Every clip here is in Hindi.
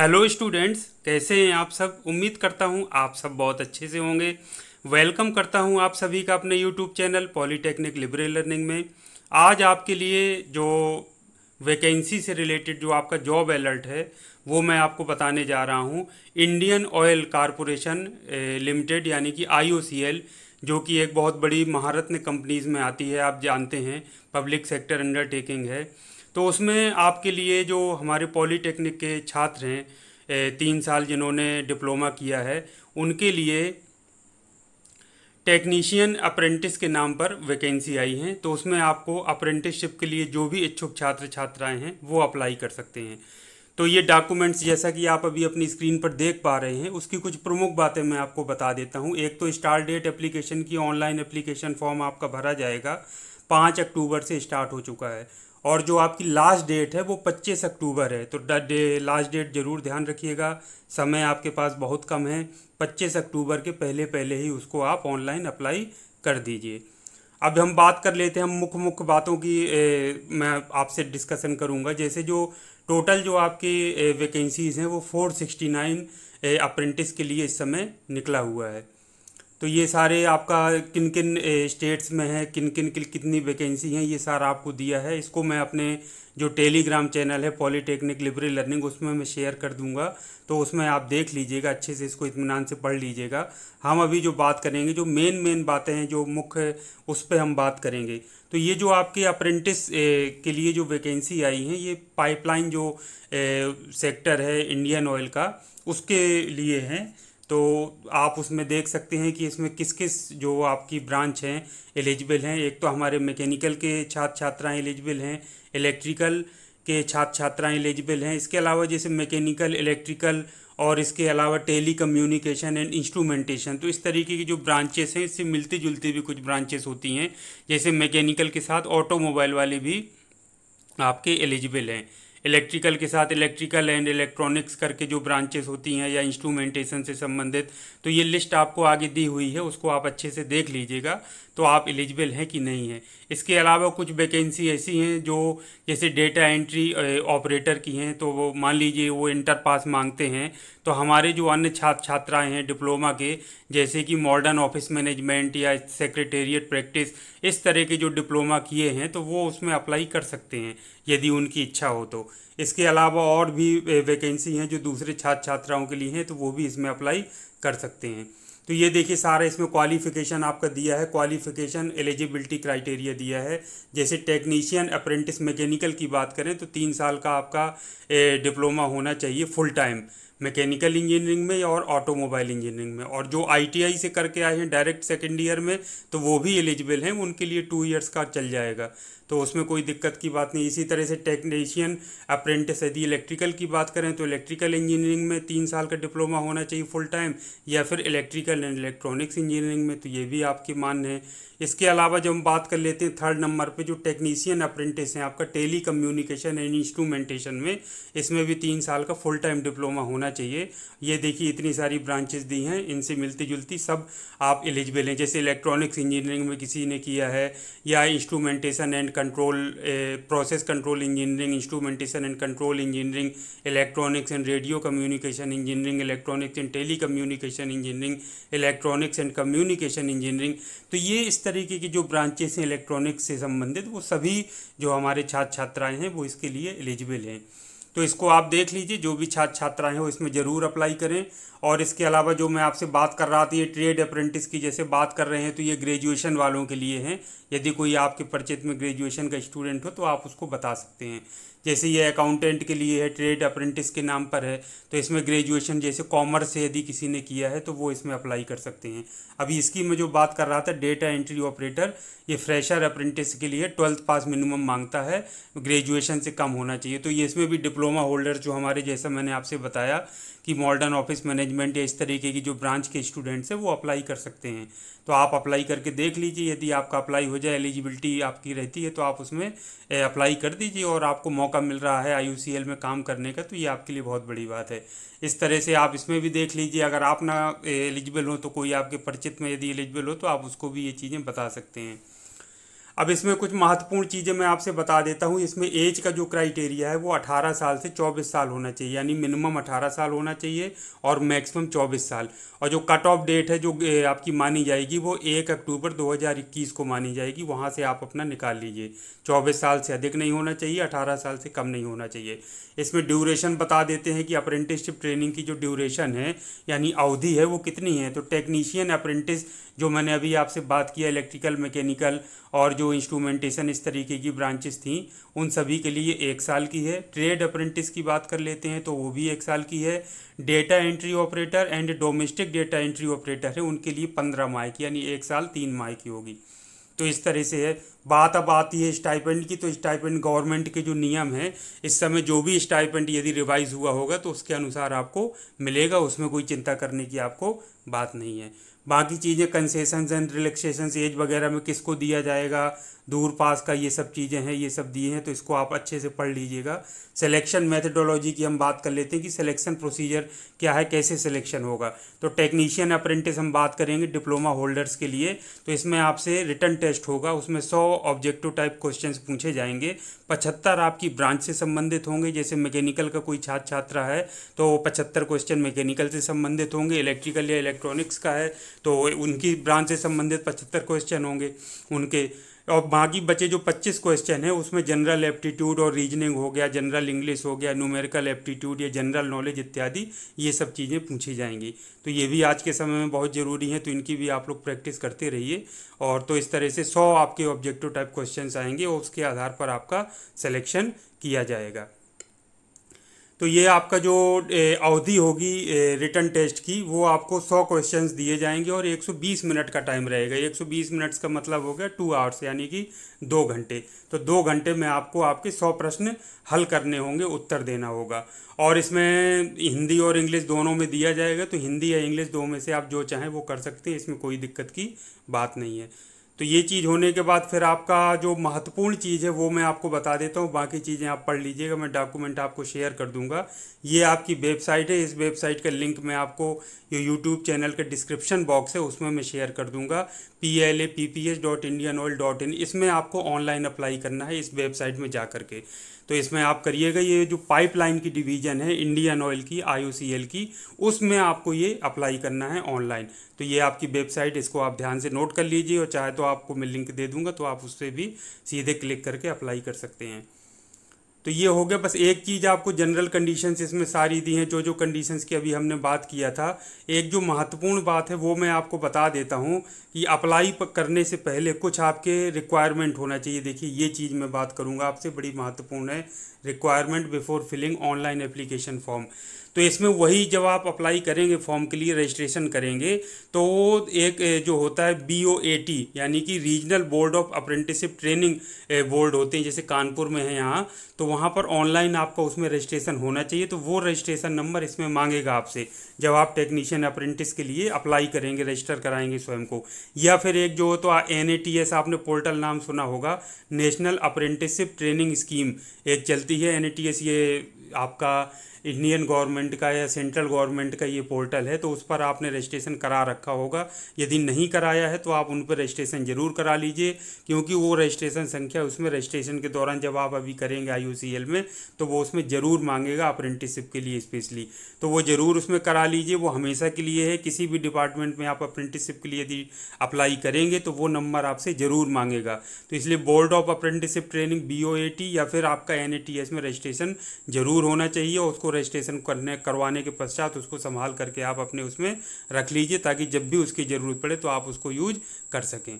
हेलो स्टूडेंट्स कैसे हैं आप सब उम्मीद करता हूं आप सब बहुत अच्छे से होंगे वेलकम करता हूं आप सभी का अपने YouTube channel Polytechnic Liberal Learning में आज आपके लिए जो वैकेंसी से रिलेटेड जो आपका जॉब अलर्ट है वो मैं आपको बताने जा रहा हूं इंडियन ऑयल कॉरपोरेशन लिमिटेड यानी कि आई जो कि एक बहुत बड़ी महारत्न कंपनीज़ में आती है आप जानते हैं पब्लिक सेक्टर अंडरटेकिंग है तो उसमें आपके लिए जो हमारे पॉलीटेक्निक के छात्र हैं तीन साल जिन्होंने डिप्लोमा किया है उनके लिए टेक्नीशियन अप्रेंटिस के नाम पर वैकेंसी आई हैं तो उसमें आपको अप्रेंटिसशिप के लिए जो भी इच्छुक छात्र छात्राएं हैं वो अप्लाई कर सकते हैं तो ये डॉक्यूमेंट्स जैसा कि आप अभी अपनी स्क्रीन पर देख पा रहे हैं उसकी कुछ प्रमुख बातें मैं आपको बता देता हूँ एक तो स्टार्ट डेट एप्लीकेशन की ऑनलाइन एप्लीकेशन फॉर्म आपका भरा जाएगा पाँच अक्टूबर से स्टार्ट हो चुका है और जो आपकी लास्ट डेट है वो 25 अक्टूबर है तो डे लास्ट डेट ज़रूर ध्यान रखिएगा समय आपके पास बहुत कम है 25 अक्टूबर के पहले पहले ही उसको आप ऑनलाइन अप्लाई कर दीजिए अब हम बात कर लेते हैं हम मुख्य मुख्य बातों की ए, मैं आपसे डिस्कशन करूंगा जैसे जो टोटल जो आपकी वैकेंसीज़ हैं वो 469 अप्रेंटिस के लिए इस समय निकला हुआ है तो ये सारे आपका किन किन स्टेट्स में है किन किन कितनी वैकेंसी हैं ये सारा आपको दिया है इसको मैं अपने जो टेलीग्राम चैनल है पॉलीटेक्निक लिबरल लर्निंग उसमें मैं शेयर कर दूंगा तो उसमें आप देख लीजिएगा अच्छे से इसको इतमान से पढ़ लीजिएगा हम अभी जो बात करेंगे जो मेन मेन बातें हैं जो मुख्य उस पर हम बात करेंगे तो ये जो आपके अप्रेंटिस के लिए जो वैकेंसी आई है ये पाइपलाइन जो सेक्टर है इंडियन ऑयल का उसके लिए हैं तो आप उसमें देख सकते हैं कि इसमें किस किस जो आपकी ब्रांच हैं एलिजिबल हैं एक तो हमारे मैकेनिकल के छात्र छात्राएं एलिजिबल हैं इलेक्ट्रिकल के छात्र छात्राएं एलिजिबल हैं इसके अलावा जैसे मैकेनिकल इलेक्ट्रिकल और इसके अलावा टेली कम्युनिकेशन एंड इंस्ट्रूमेंटेशन तो इस तरीके की जो ब्रांचेस हैं इससे मिलती जुलती भी कुछ ब्रांचेस होती हैं जैसे मैकेनिकल के साथ ऑटोमोबाइल वाले भी आपके एलिजिबल हैं इलेक्ट्रिकल के साथ इलेक्ट्रिकल एंड इलेक्ट्रॉनिक्स करके जो ब्रांचेस होती हैं या इंस्ट्रूमेंटेशन से संबंधित तो ये लिस्ट आपको आगे दी हुई है उसको आप अच्छे से देख लीजिएगा तो आप एलिजिबल हैं कि नहीं है इसके अलावा कुछ वैकेंसी ऐसी हैं जो जैसे डेटा एंट्री ऑपरेटर की हैं तो वो मान लीजिए वो इंटर पास मांगते हैं तो हमारे जो अन्य छात्र छात्राएँ हैं डिप्लोमा के जैसे कि मॉडर्न ऑफिस मैनेजमेंट या सेक्रेटेरिएट प्रैक्टिस इस तरह के जो डिप्लोमा किए हैं तो वो उसमें अप्लाई कर सकते हैं यदि उनकी इच्छा हो तो इसके अलावा और भी वैकेंसी हैं जो दूसरे छात्र छात्राओं के लिए हैं तो वो भी इसमें अप्लाई कर सकते हैं तो ये देखिए सारा इसमें क्वालिफिकेशन आपका दिया है क्वालिफिकेशन एलिजिबिलिटी क्राइटेरिया दिया है जैसे टेक्नीशियन अप्रेंटिस मैकेनिकल की बात करें तो तीन साल का आपका डिप्लोमा होना चाहिए फुल टाइम मैकेनिकल इंजीनियरिंग में और ऑटोमोबाइल इंजीनियरिंग में और जो आईटीआई से करके आए हैं डायरेक्ट सेकेंड ईयर में तो वो भी एलिजिबल हैं उनके लिए टू ईयर्स का चल जाएगा तो उसमें कोई दिक्कत की बात नहीं इसी तरह से टेक्नीशियन अप्रेंटिस यदि इलेक्ट्रिकल की बात करें तो इलेक्ट्रिकल इंजीनियरिंग में तीन साल का डिप्लोमा होना चाहिए फुल टाइम या फिर इलेक्ट्रिकल एंड इलेक्ट्रॉनिक्स इंजीनियरिंग में तो ये भी आपके मान्य है इसके अलावा जब हम बात कर लेते हैं थर्ड नंबर पे जो टेक्नीशियन अप्रेंटिस हैं आपका टेली कम्युनिकेशन एंड इंस्ट्रूमेंटेशन में इसमें भी तीन साल का फुल टाइम डिप्लोमा होना होना चाहिए ये देखिए इतनी सारी ब्रांचेस दी हैं इनसे मिलती जुलती सब आप एलिजिबल हैं जैसे इलेक्ट्रॉनिक्स इंजीनियरिंग में किसी ने किया है या instrumentation and control process control engineering instrumentation and control engineering electronics and radio communication engineering electronics and telecommunication engineering electronics and communication engineering तो ये इस तरीके की जो ब्रांचेस हैं इलेक्ट्रॉनिक्स से संबंधित वो सभी जो हमारे छात्र छात्राएँ हैं वो इसके लिए एलिजिबल हैं तो इसको आप देख लीजिए जो भी छात्र छात्राएं हो इसमें ज़रूर अप्लाई करें और इसके अलावा जो मैं आपसे बात कर रहा था ये ट्रेड अप्रेंटिस की जैसे बात कर रहे हैं तो ये ग्रेजुएशन वालों के लिए हैं यदि कोई आपके परिचित में ग्रेजुएशन का स्टूडेंट हो तो आप उसको बता सकते हैं जैसे ये अकाउंटेंट के लिए है ट्रेड अप्रेंटिस के नाम पर है तो इसमें ग्रेजुएशन जैसे कॉमर्स से यदि किसी ने किया है तो वो इसमें अप्लाई कर सकते हैं अभी इसकी मैं जो बात कर रहा था डेटा एंट्री ऑपरेटर ये फ्रेशर अप्रेंटिस के लिए ट्वेल्थ पास मिनिमम मांगता है ग्रेजुएशन से कम होना चाहिए तो ये इसमें भी डिप्लोमा होल्डर जो हमारे जैसा मैंने आपसे बताया कि मॉडर्न ऑफिस मैनेज मैनेजमेंट या इस तरीके की जो ब्रांच के स्टूडेंट्स हैं वो अप्लाई कर सकते हैं तो आप अप्लाई करके देख लीजिए यदि आपका अप्लाई हो जाए एलिजिबिलिटी आपकी रहती है तो आप उसमें अप्लाई कर दीजिए और आपको मौका मिल रहा है आई में काम करने का तो ये आपके लिए बहुत बड़ी बात है इस तरह से आप इसमें भी देख लीजिए अगर आप ना एलिजिबल हो तो कोई आपके परिचित में यदि एलिजिबल हो तो आप उसको भी ये चीज़ें बता सकते हैं अब इसमें कुछ महत्वपूर्ण चीज़ें मैं आपसे बता देता हूँ इसमें एज का जो क्राइटेरिया है वो 18 साल से 24 साल होना चाहिए यानी मिनिमम 18 साल होना चाहिए और मैक्सिमम 24 साल और जो कट ऑफ डेट है जो आपकी मानी जाएगी वो 1 अक्टूबर 2021 को मानी जाएगी वहाँ से आप अपना निकाल लीजिए 24 साल से अधिक नहीं होना चाहिए अठारह साल से कम नहीं होना चाहिए इसमें ड्यूरेशन बता देते हैं कि अप्रेंटिसशिप ट्रेनिंग की जो ड्यूरेशन है यानी अवधि है वो कितनी है तो टेक्नीशियन अप्रेंटिस जो मैंने अभी आपसे बात किया इलेक्ट्रिकल मैकेनिकल और जो इंस्ट्रूमेंटेशन इस तरीके की ब्रांचेस थी उन सभी के लिए एक साल की है ट्रेड अप्रेंटिस की बात कर लेते हैं तो वो भी एक साल की है data entry operator and domestic data entry operator है उनके लिए पंद्रह माह की यानी एक साल तीन माह की होगी तो इस तरह से है बात अब आती है स्टाइपेंड की तो स्टाइपेंड गवर्नमेंट के जो नियम हैं इस समय जो भी स्टाइपेंड यदि रिवाइज हुआ होगा तो उसके अनुसार आपको मिलेगा उसमें कोई चिंता करने की आपको बात नहीं है बाकी चीज़ें कंसेशन एंड रिलैक्सेशंस एज वगैरह में किसको दिया जाएगा दूर पास का ये सब चीज़ें हैं ये सब दिए हैं तो इसको आप अच्छे से पढ़ लीजिएगा सिलेक्शन मेथडोलॉजी की हम बात कर लेते हैं कि सिलेक्शन प्रोसीजर क्या है कैसे सिलेक्शन होगा तो टेक्नीशियन अप्रेंटिस हम बात करेंगे डिप्लोमा होल्डर्स के लिए तो इसमें आपसे रिटर्न टेस्ट होगा उसमें सौ ऑब्जेक्टिव टाइप क्वेश्चन पूछे जाएंगे पचहत्तर आपकी ब्रांच से संबंधित होंगे जैसे मैकेनिकल का कोई छात्र छात्रा है तो वो पचहत्तर क्वेश्चन मैकेनिकल से संबंधित होंगे इलेक्ट्रिकल या इलेक्ट्रॉनिक्स का है तो उनकी ब्रांच से संबंधित पचहत्तर क्वेश्चन होंगे उनके और बाकी बचे जो 25 क्वेश्चन है उसमें जनरल एप्टीट्यूड और रीजनिंग हो गया जनरल इंग्लिश हो गया न्यूमेरिकल एप्टीट्यूड या जनरल नॉलेज इत्यादि ये सब चीज़ें पूछी जाएंगी तो ये भी आज के समय में बहुत ज़रूरी है तो इनकी भी आप लोग प्रैक्टिस करते रहिए और तो इस तरह से सौ आपके ऑब्जेक्टिव टाइप क्वेश्चन आएंगे और उसके आधार पर आपका सिलेक्शन किया जाएगा तो ये आपका जो अवधि होगी रिटर्न टेस्ट की वो आपको 100 क्वेश्चंस दिए जाएंगे और 120 मिनट का टाइम रहेगा 120 मिनट्स का मतलब हो गया टू आवर्स यानी कि दो घंटे तो दो घंटे में आपको आपके 100 प्रश्न हल करने होंगे उत्तर देना होगा और इसमें हिंदी और इंग्लिश दोनों में दिया जाएगा तो हिंदी या इंग्लिश दो में से आप जो चाहें वो कर सकते हैं इसमें कोई दिक्कत की बात नहीं है तो ये चीज़ होने के बाद फिर आपका जो महत्वपूर्ण चीज़ है वो मैं आपको बता देता हूँ बाकी चीज़ें आप पढ़ लीजिएगा मैं डॉक्यूमेंट आपको शेयर कर दूंगा ये आपकी वेबसाइट है इस वेबसाइट का लिंक मैं आपको ये यूट्यूब चैनल का डिस्क्रिप्शन बॉक्स है उसमें मैं शेयर कर दूंगा P L A P P S dot Indian Oil dot in इसमें आपको ऑनलाइन अप्लाई करना है इस वेबसाइट में जा के तो इसमें आप करिएगा ये जो पाइपलाइन की डिवीज़न है इंडियन ऑयल की आई की उसमें आपको ये अप्लाई करना है ऑनलाइन तो ये आपकी वेबसाइट इसको आप ध्यान से नोट कर लीजिए और चाहे तो आपको मैं लिंक दे दूँगा तो आप उससे भी सीधे क्लिक करके अप्लाई कर सकते हैं तो ये हो गया बस एक चीज़ आपको जनरल कंडीशंस इसमें सारी दी हैं जो जो कंडीशंस की अभी हमने बात किया था एक जो महत्वपूर्ण बात है वो मैं आपको बता देता हूँ कि अप्लाई करने से पहले कुछ आपके रिक्वायरमेंट होना चाहिए देखिए ये चीज़ मैं बात करूँगा आपसे बड़ी महत्वपूर्ण है requirement before filling online application form तो इसमें वही जब आप अप्लाई करेंगे फॉर्म के लिए रजिस्ट्रेशन करेंगे तो एक जो होता है बी ओ ए टी यानी कि regional board of apprenticeship training board होते हैं जैसे कानपुर में है यहाँ तो वहाँ पर ऑनलाइन आपका उसमें रजिस्ट्रेशन होना चाहिए तो वो रजिस्ट्रेशन नंबर इसमें मांगेगा आपसे जब आप टेक्नीशियन अप्रेंटिस के लिए अप्लाई करेंगे रजिस्टर कराएंगे स्वयं को या फिर एक जो हो तो एन ए टी एस आपने पोर्टल नाम सुना होगा नेशनल अप्रेंटिसिप ट्रेनिंग स्कीम एक चलती है एन ए टी एस ये आपका इंडियन गवर्नमेंट का या सेंट्रल गवर्नमेंट का ये पोर्टल है तो उस पर आपने रजिस्ट्रेशन करा रखा होगा यदि नहीं कराया है तो आप उन पर रजिस्ट्रेशन ज़रूर करा लीजिए क्योंकि वो रजिस्ट्रेशन संख्या उसमें रजिस्ट्रेशन के दौरान जब आप अभी करेंगे आई में तो वो उसमें ज़रूर मांगेगा अप्रेंटिसशिप के लिए स्पेशली तो वो ज़रूर उसमें करा लीजिए वो हमेशा के लिए है किसी भी डिपार्टमेंट में आप अप्रेंटिसशिप के लिए यदि अप्लाई करेंगे तो वो नंबर आपसे ज़रूर मांगेगा तो इसलिए board of apprenticeship training B या फिर आपका एन में रजिस्ट्रेशन ज़रूर होना चाहिए उसको रजिस्ट्रेशन करने करवाने के पश्चात उसको संभाल करके आप अपने उसमें रख लीजिए ताकि जब भी उसकी ज़रूरत पड़े तो आप उसको यूज कर सकें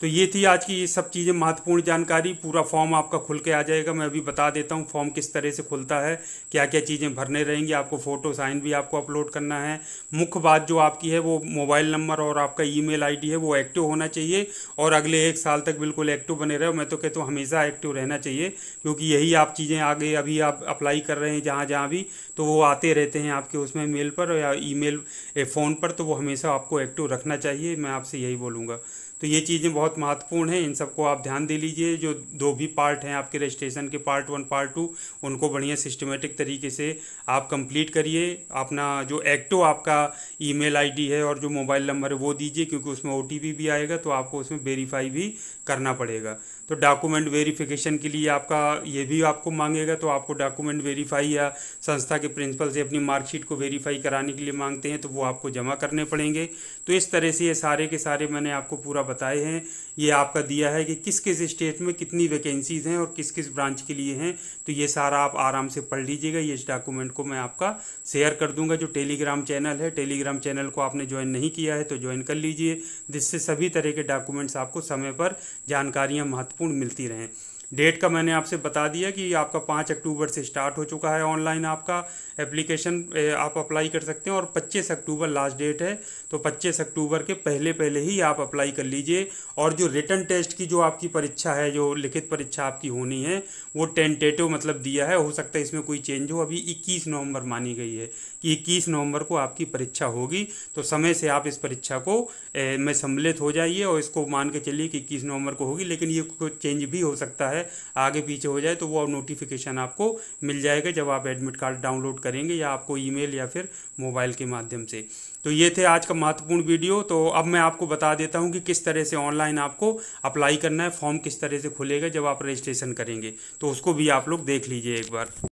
तो ये थी आज की ये सब चीज़ें महत्वपूर्ण जानकारी पूरा फॉर्म आपका खुल के आ जाएगा मैं अभी बता देता हूँ फॉर्म किस तरह से खुलता है क्या क्या चीज़ें भरने रहेंगी आपको फ़ोटो साइन भी आपको अपलोड करना है मुख्य बात जो आपकी है वो मोबाइल नंबर और आपका ईमेल आईडी है वो एक्टिव होना चाहिए और अगले एक साल तक बिल्कुल एक्टिव बने रहे मैं तो कहता हूँ हमेशा एक्टिव रहना चाहिए क्योंकि यही आप चीज़ें आगे अभी आप अप्लाई कर रहे हैं जहाँ जहाँ भी तो वो आते रहते हैं आपके उसमें मेल पर या ई फ़ोन पर तो वो हमेशा आपको एक्टिव रखना चाहिए मैं आपसे यही बोलूँगा तो ये चीज़ें बहुत महत्वपूर्ण हैं इन सबको आप ध्यान दे लीजिए जो दो भी पार्ट हैं आपके रजिस्ट्रेशन के पार्ट वन पार्ट टू उनको बढ़िया सिस्टमेटिक तरीके से आप कंप्लीट करिए अपना जो एक्टो आपका ईमेल आईडी है और जो मोबाइल नंबर है वो दीजिए क्योंकि उसमें ओ भी आएगा तो आपको उसमें वेरीफाई भी करना पड़ेगा तो डॉक्यूमेंट वेरीफिकेशन के लिए आपका ये भी आपको मांगेगा तो आपको डॉक्यूमेंट वेरीफाई या संस्था के प्रिंसिपल से अपनी मार्कशीट को वेरीफाई कराने के लिए मांगते हैं तो वो आपको जमा करने पड़ेंगे तो इस तरह से ये सारे के सारे मैंने आपको पूरा बताए हैं ये आपका दिया है कि किस किस स्टेट में कितनी वैकेंसीज़ हैं और किस किस ब्रांच के लिए हैं तो ये सारा आप आराम से पढ़ लीजिएगा ये इस डॉक्यूमेंट को मैं आपका शेयर कर दूंगा जो टेलीग्राम चैनल है टेलीग्राम चैनल को आपने ज्वाइन नहीं किया है तो ज्वाइन कर लीजिए जिससे सभी तरह के डॉक्यूमेंट्स आपको समय पर जानकारियाँ महत्वपूर्ण मिलती रहें डेट का मैंने आपसे बता दिया कि आपका पाँच अक्टूबर से स्टार्ट हो चुका है ऑनलाइन आपका एप्लीकेशन आप अप्लाई कर सकते हैं और पच्चीस अक्टूबर लास्ट डेट है तो पच्चीस अक्टूबर के पहले पहले ही आप अप्लाई कर लीजिए और जो रिटर्न टेस्ट की जो आपकी परीक्षा है जो लिखित परीक्षा आपकी होनी है वो टेंटेटिव मतलब दिया है हो सकता है इसमें कोई चेंज हो अभी इक्कीस नवम्बर मानी गई है कि इक्कीस नवंबर को आपकी परीक्षा होगी तो समय से आप इस परीक्षा को ए, में सम्मिलित हो जाइए और इसको मान के चलिए कि इक्कीस नवंबर को होगी लेकिन ये कुछ चेंज भी हो सकता है आगे पीछे हो जाए तो वो नोटिफिकेशन आपको मिल जाएगा जब आप एडमिट कार्ड डाउनलोड करेंगे या आपको ईमेल या फिर मोबाइल के माध्यम से तो ये थे आज का महत्वपूर्ण वीडियो तो अब मैं आपको बता देता हूँ कि किस तरह से ऑनलाइन आपको अप्लाई करना है फॉर्म किस तरह से खुलेगा जब आप रजिस्ट्रेशन करेंगे तो उसको भी आप लोग देख लीजिए एक बार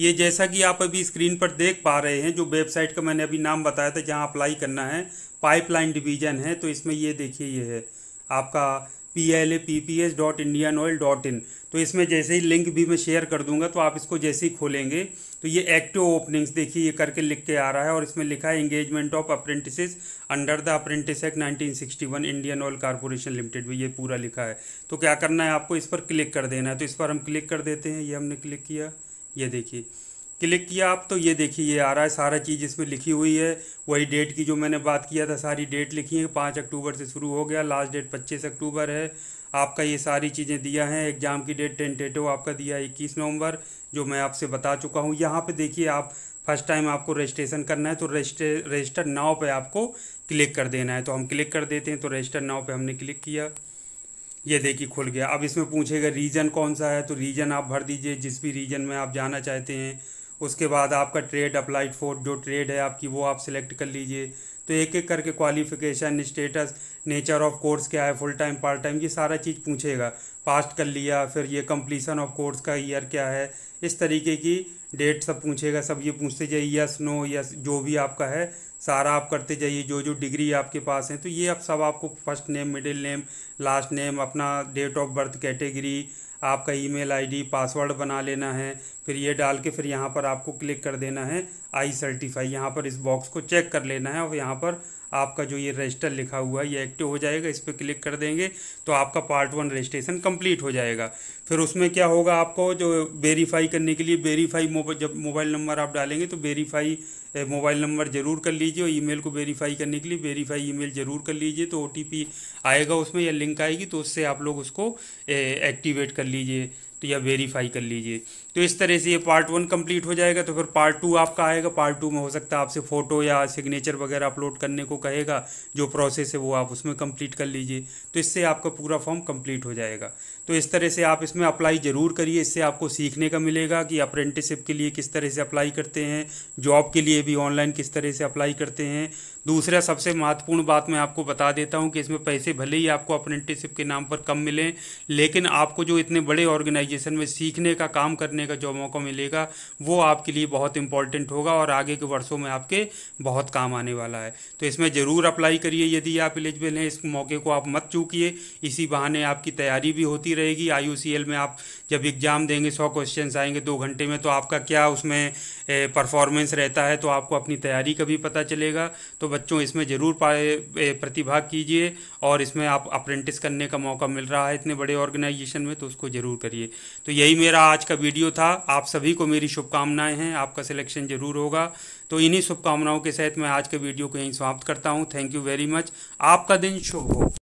ये जैसा कि आप अभी स्क्रीन पर देख पा रहे हैं जो वेबसाइट का मैंने अभी नाम बताया था जहां अप्लाई करना है पाइपलाइन डिवीज़न है तो इसमें ये देखिए ये है आपका P L A P P S dot Indian Oil dot in तो इसमें जैसे ही लिंक भी मैं शेयर कर दूंगा तो आप इसको जैसे ही खोलेंगे तो ये एक्टिव ओपनिंग्स देखिए ये करके लिख के आ रहा है और इसमें लिखा है engagement of apprentices under the apprentice act 1961 Indian Oil Corporation Limited में ये पूरा लिखा है तो क्या करना है आपको इस पर क्लिक कर देना है तो इस पर हम क्लिक कर देते हैं ये हमने क्लिक किया ये देखिए क्लिक किया आप तो ये देखिए ये आ रहा है सारा चीज़ इसमें लिखी हुई है वही डेट की जो मैंने बात किया था सारी डेट लिखी है पाँच अक्टूबर से शुरू हो गया लास्ट डेट पच्चीस अक्टूबर है आपका ये सारी चीज़ें दिया है एग्ज़ाम की डेट टेंटेटिव आपका दिया है इक्कीस नवंबर जो मैं आपसे बता चुका हूँ यहाँ पे देखिए आप फर्स्ट टाइम आपको रजिस्ट्रेशन करना है तो रजिस्टर रजिस्टर नाव पे आपको क्लिक कर देना है तो हम क्लिक कर देते हैं तो रजिस्टर नाव पे हमने क्लिक किया ये देखिए खुल गया अब इसमें पूछेगा रीजन कौन सा है तो रीजन आप भर दीजिए जिस भी रीजन में आप जाना चाहते हैं उसके बाद आपका ट्रेड अप्लाइड फॉर जो ट्रेड है आपकी वो आप सिलेक्ट कर लीजिए तो एक एक करके qualification status nature of course क्या है फुल टाइम पार्ट टाइम ये सारा चीज़ पूछेगा पास्ट कर लिया फिर ये कम्प्लीसन ऑफ कोर्स का ईयर क्या है इस तरीके की डेट सब पूछेगा सब ये पूछते जाइए यस नो यस जो भी आपका है सारा आप करते जाइए जो जो डिग्री आपके पास है तो ये आप सब आपको first name middle name last name अपना डेट ऑफ बर्थ कैटेगरी आपका ईमेल आईडी पासवर्ड बना लेना है फिर ये डाल के फिर यहाँ पर आपको क्लिक कर देना है आई सर्टिफाई यहाँ पर इस बॉक्स को चेक कर लेना है और यहाँ पर आपका जो ये रजिस्टर लिखा हुआ है ये एक्टिव हो जाएगा इस पर क्लिक कर देंगे तो आपका पार्ट वन रजिस्ट्रेशन कंप्लीट हो जाएगा फिर उसमें क्या होगा आपको जो वेरीफाई करने के लिए वेरीफाई जब मोबाइल नंबर आप डालेंगे तो वेरीफाई मोबाइल नंबर ज़रूर कर लीजिए और ईमेल को वेरीफाई करने के लिए वेरीफाई ईमेल ज़रूर कर लीजिए तो ओ आएगा उसमें या लिंक आएगी तो उससे आप लोग उसको एक्टिवेट कर लीजिए तो यह वेरीफाई कर लीजिए तो इस तरह से ये पार्ट वन कंप्लीट हो जाएगा तो फिर पार्ट टू आपका आएगा पार्ट टू में हो सकता है आपसे फ़ोटो या सिग्नेचर वगैरह अपलोड करने को कहेगा जो प्रोसेस है वो आप उसमें कंप्लीट कर लीजिए तो इससे आपका पूरा फॉर्म कंप्लीट हो जाएगा तो इस तरह से आप इसमें अप्लाई ज़रूर करिए इससे आपको सीखने का मिलेगा कि अप्रेंटिसशिप के लिए किस तरह से अप्लाई करते हैं जॉब के लिए भी ऑनलाइन किस तरह से अप्लाई करते हैं दूसरा सबसे महत्वपूर्ण बात मैं आपको बता देता हूँ कि इसमें पैसे भले ही आपको अप्रेंटिसशिप के नाम पर कम मिलें लेकिन आपको जो इतने बड़े ऑर्गेनाइजेशन में सीखने का काम करने का जो मौका मिलेगा वो आपके लिए बहुत इंपॉर्टेंट होगा और आगे के वर्षों में आपके बहुत काम आने वाला है तो इसमें ज़रूर अप्लाई करिए यदि आप एलिजिबल हैं इस मौके को आप मत चूकिए इसी बहाने आपकी तैयारी भी होती रहेगी आई में आप जब एग्ज़ाम देंगे सौ क्वेश्चन आएंगे दो घंटे में तो आपका क्या उसमें परफॉर्मेंस रहता है तो आपको अपनी तैयारी का भी पता चलेगा तो बच्चों इसमें ज़रूर प्रतिभाग कीजिए और इसमें आप अप्रेंटिस करने का मौका मिल रहा है इतने बड़े ऑर्गेनाइजेशन में तो उसको ज़रूर करिए तो यही मेरा आज का वीडियो था आप सभी को मेरी शुभकामनाएं हैं आपका सिलेक्शन ज़रूर होगा तो इन्हीं शुभकामनाओं के साथ मैं आज के वीडियो को यहीं समाप्त करता हूँ थैंक यू वेरी मच आपका दिन शुभ हो